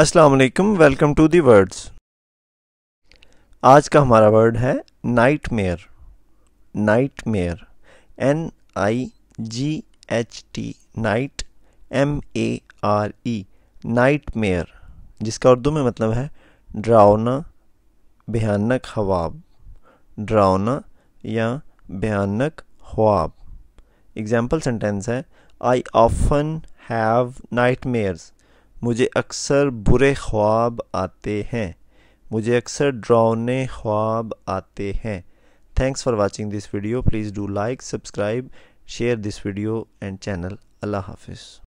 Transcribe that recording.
अस्सलाम वालेकुम welcome to the words आज का हमारा वर्ड है nightmare nightmare N I G H T night M A R E nightmare जिसका उर्दू में मतलब है ड्रावना भयानक हवाब ड्रावना या भयानक ख्वाब एग्जाम्पल सेंटेंस है I often have nightmares मुझे अक्सर बुरे ख्वाब आते हैं मुझे अक्सर डरावने ख्वाब आते हैं thanks for watching this video please do like subscribe share this video and channel अल्लाह हाफिज़